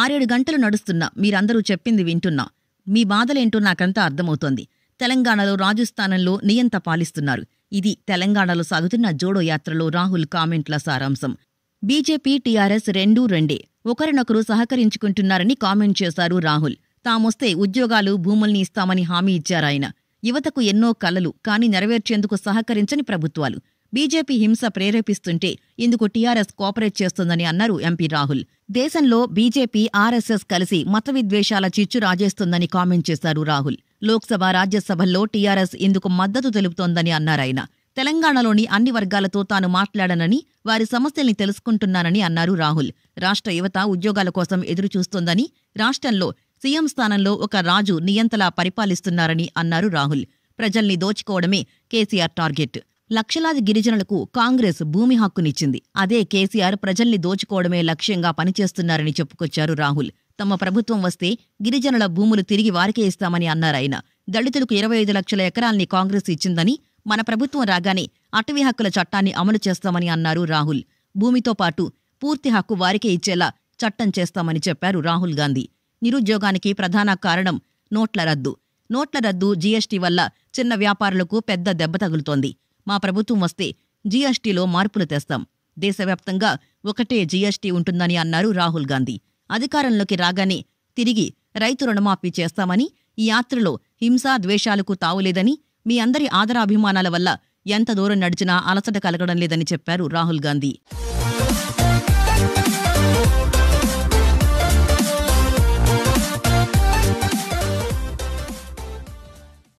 ఆరేడు గంటలు నడుస్తున్నా మీరందరూ చెప్పింది వింటున్నా మీ బాధలేంటో నాకంతా అర్థమవుతోంది తెలంగాణలో రాజస్థానంలో నియంత పాలిస్తున్నారు ఇది తెలంగాణలో సాగుతున్న జోడో యాత్రలో రాహుల్ కామెంట్ల సారాంశం బీజేపీ టీఆర్ఎస్ రెండూ రెండే ఒకరినొకరు సహకరించుకుంటున్నారని కామెంట్ చేశారు రాహుల్ తామొస్తే ఉద్యోగాలు భూముల్ని ఇస్తామని హామీ ఇచ్చారాయన యువతకు ఎన్నో కలలు కానీ నెరవేర్చేందుకు సహకరించని ప్రభుత్వాలు బీజేపీ హింస ప్రేరేపిస్తుంటే ఇందుకు టీఆర్ఎస్ కోఆపరేట్ చేస్తుందని అన్నారు ఎంపీ రాహుల్ దేశంలో బీజేపీ ఆర్ఎస్ఎస్ కలిసి మత విద్వేషాల చిచ్చు రాజేస్తుందని కామెంట్ చేశారు రాహుల్ లోక్సభ రాజ్యసభల్లో టీఆర్ఎస్ ఇందుకు మద్దతు తెలుపుతోందని అన్నారాయన తెలంగాణలోని అన్ని వర్గాలతో తాను మాట్లాడనని వారి సమస్యల్ని తెలుసుకుంటున్నానని అన్నారు రాహుల్ రాష్ట్ర యువత ఉద్యోగాల కోసం ఎదురుచూస్తోందని రాష్ట్రంలో సీఎం స్థానంలో ఒక రాజు నియంతలా పరిపాలిస్తున్నారని అన్నారు రాహుల్ ప్రజల్ని దోచుకోవడమే కేసీఆర్ టార్గెట్ లక్షలాది గిరిజనులకు కాంగ్రెస్ భూమి హక్కునిచ్చింది అదే కేసీఆర్ ప్రజల్ని దోచుకోవడమే లక్ష్యంగా పనిచేస్తున్నారని చెప్పుకొచ్చారు రాహుల్ తమ ప్రభుత్వం వస్తే గిరిజనుల భూములు తిరిగి వారికే ఇస్తామని అన్నారాయన దళితులకు ఇరవై ఐదు లక్షల ఎకరాల్ని కాంగ్రెస్ ఇచ్చిందని మన ప్రభుత్వం రాగానే అటవీ హక్కుల చట్టాన్ని అమలు చేస్తామని అన్నారు రాహుల్ భూమితో పాటు పూర్తి హక్కు వారికే ఇచ్చేలా చట్టం చేస్తామని చెప్పారు రాహుల్ గాంధీ నిరుద్యోగానికి ప్రధాన కారణం నోట్ల రద్దు నోట్ల రద్దు జీఎస్టీ వల్ల చిన్న వ్యాపారులకు పెద్ద దెబ్బ తగులుతోంది మా ప్రభుత్వం వస్తే జీఎస్టీలో మార్పులు తెస్తాం దేశవ్యాప్తంగా ఒకటే జీఎస్టీ ఉంటుందని అన్నారు రాహుల్ గాంధీ అధికారంలోకి రాగానే తిరిగి రైతు రుణమాఫీ చేస్తామని ఈ యాత్రలో హింసా ద్వేషాలకు తావులేదని మీ అందరి ఆదరాభిమానాల వల్ల ఎంత దూరం నడిచినా అలసట కలగడం లేదని చెప్పారు రాహుల్ గాంధీ